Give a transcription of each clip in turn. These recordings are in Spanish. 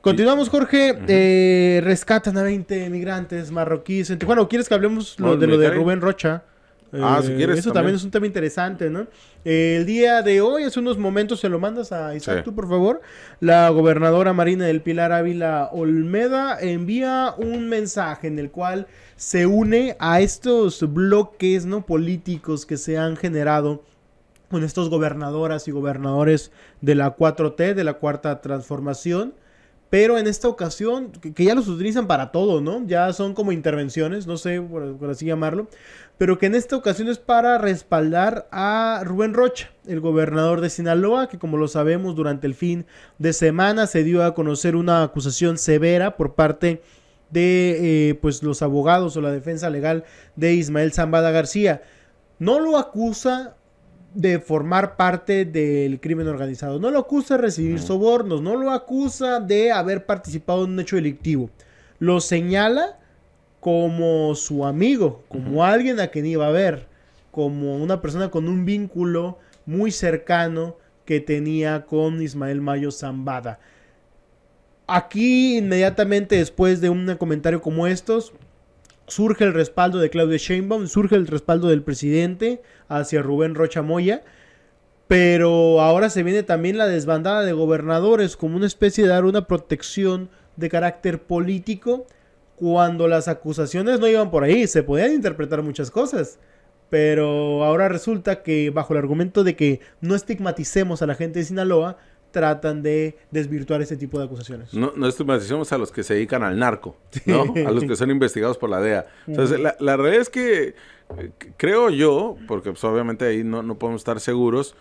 Continuamos, Jorge. Eh, rescatan a 20 migrantes marroquíes en Tijuana. ¿Quieres que hablemos lo, de lo de Rubén Rocha? ah, si eh, quieres. Eso también. es un tema interesante, ¿no? el día de hoy, hace unos momentos, se lo mandas a Isaac, tú, por favor. La gobernadora Marina del Pilar Ávila Olmeda envía un mensaje en el cual se une a estos bloques, ¿no? Políticos que se han generado con estos gobernadoras y gobernadores de la 4T, de la Cuarta Transformación. Pero en esta ocasión, que, ya los utilizan para todo, ¿no? Ya son como intervenciones, no sé por, así llamarlo. Pero que en esta ocasión es para respaldar a Rubén Rocha, el gobernador de Sinaloa, que como lo sabemos durante el fin de semana se dio a conocer una acusación severa por parte de eh, pues los abogados o la defensa legal de Ismael Zambada García. No lo acusa de formar parte del crimen organizado. No lo acusa de recibir sobornos, no lo acusa de haber participado en un hecho delictivo. Lo señala como su amigo, como alguien a quien iba a ver, como una persona con un vínculo muy cercano que tenía con Ismael Mayo Zambada. Aquí, inmediatamente después de un comentario como estos, surge el respaldo de Claudio Sheinbaum, surge el respaldo del presidente hacia Rubén Rocha Moya, pero ahora se viene también la desbandada de gobernadores como una especie de dar una protección de carácter político cuando las acusaciones no iban por ahí, se podían interpretar muchas cosas. Pero ahora resulta que bajo el argumento de que no estigmaticemos a la gente de Sinaloa, tratan de desvirtuar este tipo de acusaciones. No, no somos a los que se dedican al narco, ¿no? a los que son investigados por la DEA. Entonces, la, la, realidad es que eh, creo yo, porque pues, obviamente ahí no, no, podemos estar seguros,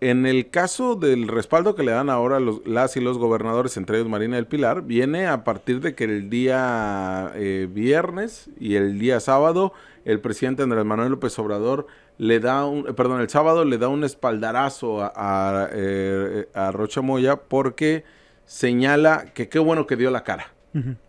en el caso del respaldo que le dan ahora los, las y los gobernadores, entre ellos Marina del Pilar, viene a partir de que el día eh, viernes y el día sábado el presidente Andrés Manuel López Obrador le da un, perdón, el sábado le da un espaldarazo eh, a, Rocha Moya porque señala que qué bueno que dio la cara,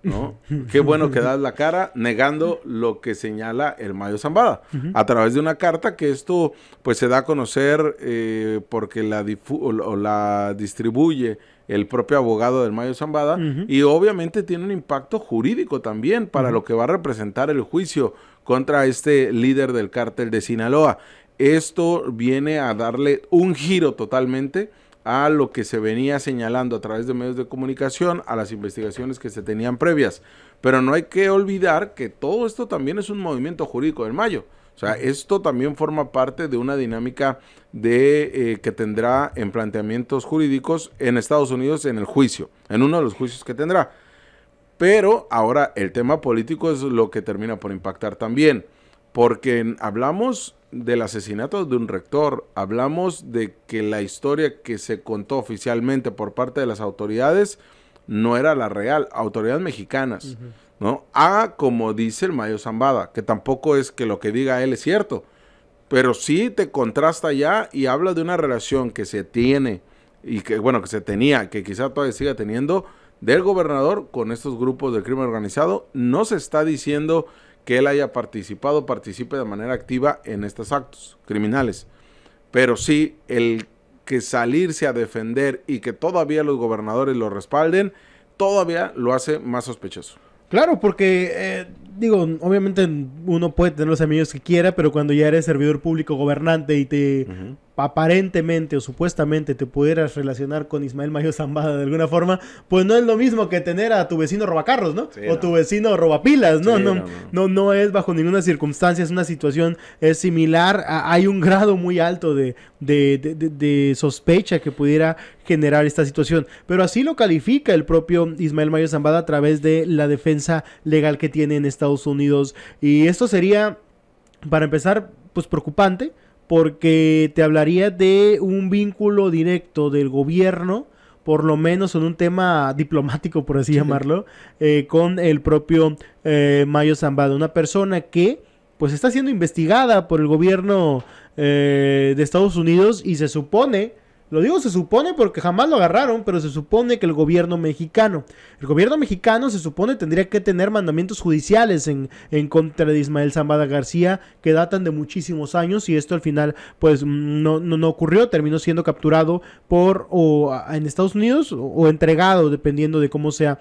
¿no? qué bueno que das la cara negando lo que señala el Mayo Zambada a través de una carta que esto pues se da a conocer eh, porque la, o la distribuye el propio abogado del Mayo Zambada, y obviamente tiene un impacto jurídico también para lo que va a representar el juicio contra este líder del cártel de Sinaloa. Esto viene a darle un giro totalmente a lo que se venía señalando a través de medios de comunicación, a las investigaciones que se tenían previas. Pero no hay que olvidar que todo esto también es un movimiento jurídico del Mayo. O sea, esto también forma parte de una dinámica de eh, que tendrá en planteamientos jurídicos en Estados Unidos en el juicio, en uno de los juicios que tendrá. Pero ahora el tema político es lo que termina por impactar también, porque hablamos del asesinato de un rector, hablamos de que la historia que se contó oficialmente por parte de las autoridades no era la real, autoridades mexicanas. ¿no? Haga como dice el Mayo Zambada, que tampoco es que lo que diga él es cierto, pero sí te contrasta ya y habla de una relación que se tiene y que, bueno, que se tenía, que quizá todavía siga teniendo del gobernador con estos grupos del crimen organizado. No se está diciendo que él haya participado, participe de manera activa en estos actos criminales, pero sí el que salirse a defender y que todavía los gobernadores lo respalden, todavía lo hace más sospechoso. Claro, porque, eh, digo, obviamente uno puede tener los amigos que quiera, pero cuando ya eres servidor público gobernante y te aparentemente o supuestamente te pudieras relacionar con Ismael Mayo Zambada de alguna forma, pues no es lo mismo que tener a tu vecino robacarros, ¿no? o tu vecino robapilas, ¿no? no, no, no, no, es bajo ninguna circunstancia, es una situación es similar, hay un grado muy alto de, de, de, de, sospecha que pudiera generar esta situación, pero así lo califica el propio Ismael Mayo Zambada a través de la defensa legal que tiene en Estados Unidos y esto sería, para empezar, pues preocupante, porque te hablaría de un vínculo directo del gobierno, por lo menos en un tema diplomático, por así llamarlo, eh, con el propio eh, Mayo Zambada, una persona que pues está siendo investigada por el gobierno eh, de Estados Unidos y se supone lo digo se supone porque jamás lo agarraron, pero se supone que el gobierno mexicano. El gobierno mexicano se supone tendría que tener mandamientos judiciales en, en contra de Ismael Zambada García que datan de muchísimos años y esto al final pues mm, no, no, no ocurrió, terminó siendo capturado por o en Estados Unidos o entregado dependiendo de cómo sea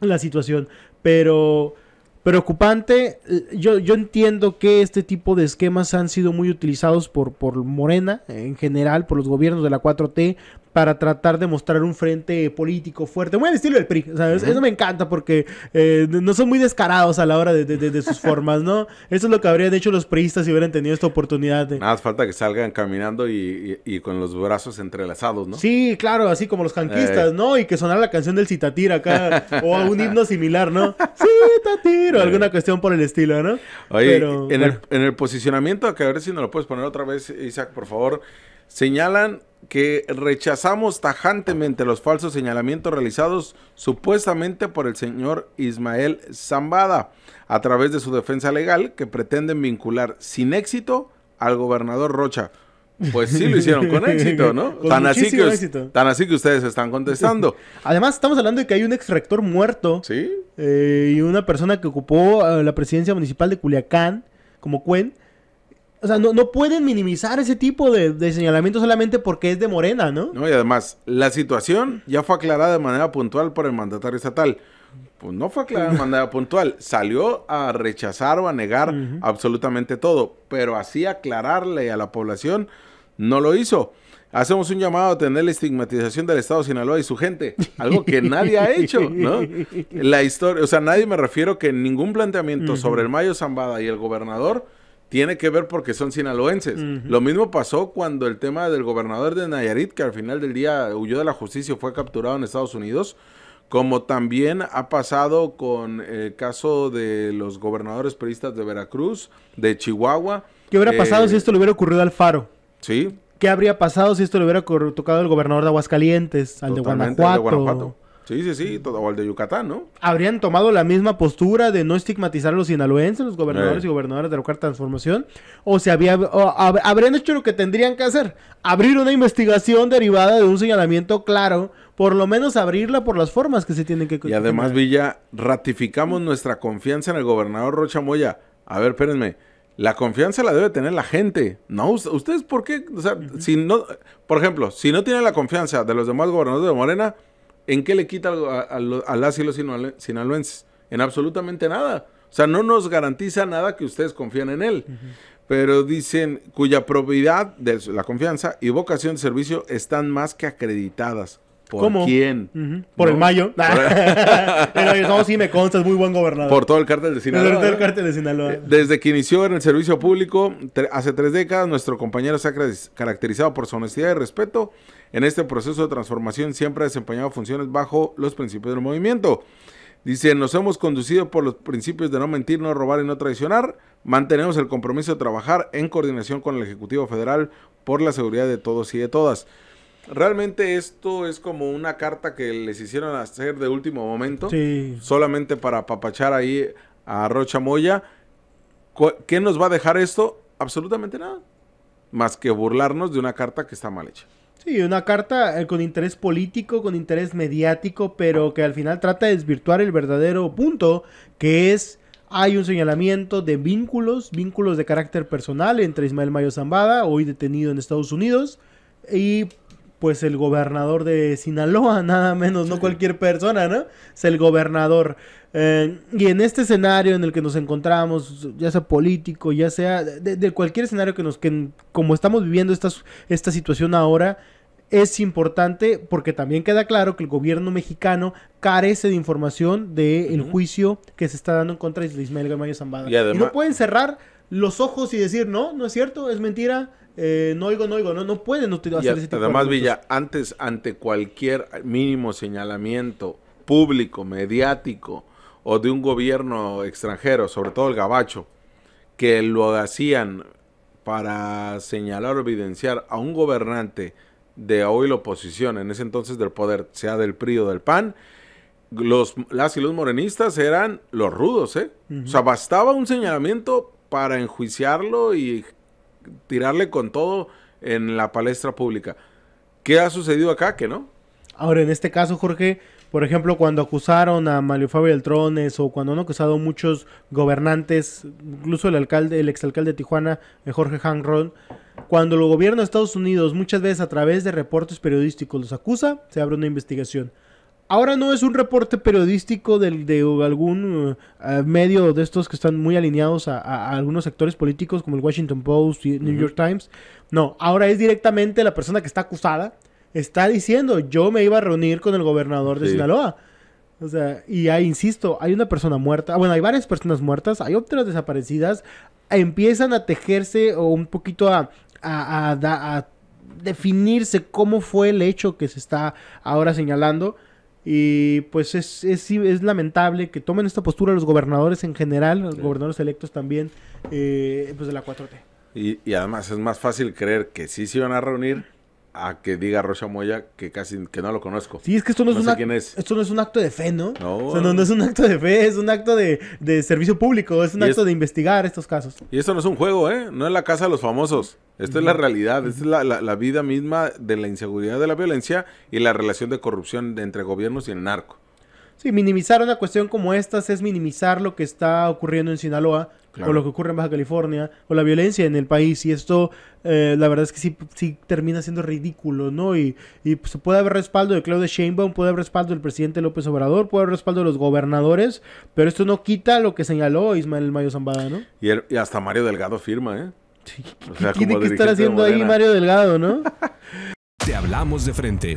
la situación. Pero preocupante. Eh, yo, yo entiendo que este tipo de esquemas han sido muy utilizados por, por Morena en general, por los gobiernos de la 4T, para tratar de mostrar un frente político fuerte, muy al estilo del PRI, ¿sabes? Eso me encanta porque eh, no son muy descarados a la hora de, sus formas, ¿no? Eso es lo que habrían hecho los priistas si hubieran tenido esta oportunidad. Nada más falta que salgan caminando y, con los brazos entrelazados, ¿no? Sí, claro, así como los canquistas, eh. ¿no? Y que sonara la canción del Citatir acá, o un himno similar, ¿no? Citatir, o eh. alguna cuestión por el estilo, ¿no? Oye, en, el, en el posicionamiento, que a ver si nos lo puedes poner otra vez, Isaac, por favor, señalan que rechazamos tajantemente los falsos señalamientos realizados supuestamente por el señor Ismael Zambada a través de su defensa legal que pretenden vincular sin éxito al gobernador Rocha. Pues sí lo hicieron con éxito, ¿no? tan, así que, tan así que ustedes están contestando. Además, estamos hablando de que hay un ex rector muerto. Sí. Eh, y una persona que ocupó eh, la presidencia municipal de Culiacán, como Cuen o sea, no, pueden minimizar ese tipo de, señalamiento solamente porque es de Morena, ¿no? No, y además, la situación ya fue aclarada de manera puntual por el mandatario estatal. Pues no fue aclarada de manera puntual. Salió a rechazar o a negar absolutamente todo. Pero así aclararle a la población no lo hizo. Hacemos un llamado a tener la estigmatización del Estado de Sinaloa y su gente, algo que nadie ha hecho, ¿no? La historia, o sea, nadie me refiero que ningún planteamiento sobre el Mayo Zambada y el gobernador tiene que ver porque son sinaloenses. Lo mismo pasó cuando el tema del gobernador de Nayarit, que al final del día huyó de la justicia y fue capturado en Estados Unidos, como también ha pasado con el caso de los gobernadores peristas de Veracruz, de Chihuahua. ¿Qué hubiera pasado eh, si esto le hubiera ocurrido al Faro? Sí. ¿Qué habría pasado si esto le hubiera tocado al gobernador de Aguascalientes, al de Guanajuato. Sí, sí, sí, o el de Yucatán, ¿no? Habrían tomado la misma postura de no estigmatizar a los sinaloenses, los gobernadores eh. y gobernadoras de la de Transformación, o se había, habrían hecho lo que tendrían que hacer, abrir una investigación derivada de un señalamiento claro, por lo menos abrirla por las formas que se tienen que... Y además, Villa, ratificamos nuestra confianza en el gobernador Rocha Moya. A ver, espérenme, la confianza la debe tener la gente. No, ustedes, ¿por qué? O sea, si no, por ejemplo, si no tienen la confianza de los demás gobernadores de Morena ¿en qué le quita a, a, sinaloense? En absolutamente nada. O sea, no nos garantiza nada que ustedes confían en él. Pero dicen, cuya propiedad, de la confianza y vocación de servicio están más que acreditadas. ¿Cómo? quién? Por el Mayo. Pero no, sí me consta, es muy buen gobernador. Por todo el cártel de Sinaloa. de Sinaloa. Eh, desde que inició en el servicio público hace tres décadas, nuestro compañero se ha caracterizado por su honestidad y respeto. En este proceso de transformación siempre ha desempeñado funciones bajo los principios del movimiento. Dice, nos hemos conducido por los principios de no mentir, no robar y no traicionar. Mantenemos el compromiso de trabajar en coordinación con el Ejecutivo Federal por la seguridad de todos y de todas. Realmente esto es como una carta que les hicieron hacer de último momento. Sí. Solamente para papachar ahí a Rocha Moya. ¿Qué nos va a dejar esto? Absolutamente nada. Más que burlarnos de una carta que está mal hecha. Sí, una carta eh, con interés político, con interés mediático, pero que al final trata de desvirtuar el verdadero punto, que es hay un señalamiento de vínculos, vínculos de carácter personal entre Ismael Mayo Zambada, hoy detenido en Estados Unidos, y pues el gobernador de Sinaloa, nada menos, no cualquier persona, ¿no? Es el gobernador. Eh, y en este escenario en el que nos encontramos, ya sea político, ya sea de, cualquier escenario que nos, que como estamos viviendo esta situación ahora, es importante porque también queda claro que el gobierno mexicano carece de información del de el juicio que se está dando en contra de Ismael Gamayo Zambada. Y, no pueden cerrar los ojos y decir, no, no es cierto, es mentira, eh, no oigo, no oigo, no, no pueden utilizar ese tipo además, Villa, antes, ante cualquier mínimo señalamiento público, mediático o de un gobierno extranjero, sobre todo el gabacho, que lo hacían para señalar o evidenciar a un gobernante de hoy la oposición, en ese entonces del poder, sea del PRI o del PAN, los, las y los morenistas eran los rudos, ¿eh? O sea, bastaba un señalamiento para enjuiciarlo y tirarle con todo en la palestra pública. ¿Qué ha sucedido acá? Que no. Ahora, en este caso, Jorge, por ejemplo, cuando acusaron a Mario Fabio Trones o cuando han acusado muchos gobernantes, incluso el alcalde, el exalcalde de Tijuana, eh, Jorge Hanron, cuando el gobierno de Estados Unidos muchas veces a través de reportes periodísticos los acusa, se abre una investigación. Ahora no es un reporte periodístico de, de algún eh, eh, medio de estos que están muy alineados a, algunos sectores políticos como el Washington Post y New York Times. No, ahora es directamente la persona que está acusada está diciendo, yo me iba a reunir con el gobernador de Sinaloa. O sea, y ahí insisto, hay una persona muerta, ah, bueno, hay varias personas muertas, hay otras desaparecidas, empiezan a tejerse o un poquito a, definirse cómo fue el hecho que se está ahora señalando. Y pues es, es, lamentable que tomen esta postura los gobernadores en general, los gobernadores electos también, eh, pues de la 4T. Y, y, además es más fácil creer que sí se iban a reunir a que diga Rocha Moya que casi que no lo conozco. Sí, es que esto no, es, un acto de fe, ¿no? No. no, es un acto de fe, es un acto de, servicio público, es un acto de investigar estos casos. Y esto no es un juego, ¿eh? No es la casa de los famosos. Esto es la realidad, es la, vida misma de la inseguridad, de la violencia y la relación de corrupción entre gobiernos y el narco. Sí, minimizar una cuestión como esta es minimizar lo que está ocurriendo en Sinaloa, o con lo que ocurre en Baja California, con la violencia en el país. Y esto, eh, la verdad es que sí, sí termina siendo ridículo, ¿no? Y, y pues, puede haber respaldo de Claudia Sheinbaum, puede haber respaldo del presidente López Obrador, puede haber respaldo de los gobernadores, pero esto no quita lo que señaló Ismael Mayo Zambada, ¿no? Y, hasta Mario Delgado firma, ¿eh? Sí, o tiene que estar haciendo ahí Mario Delgado, ¿no? Te hablamos de frente.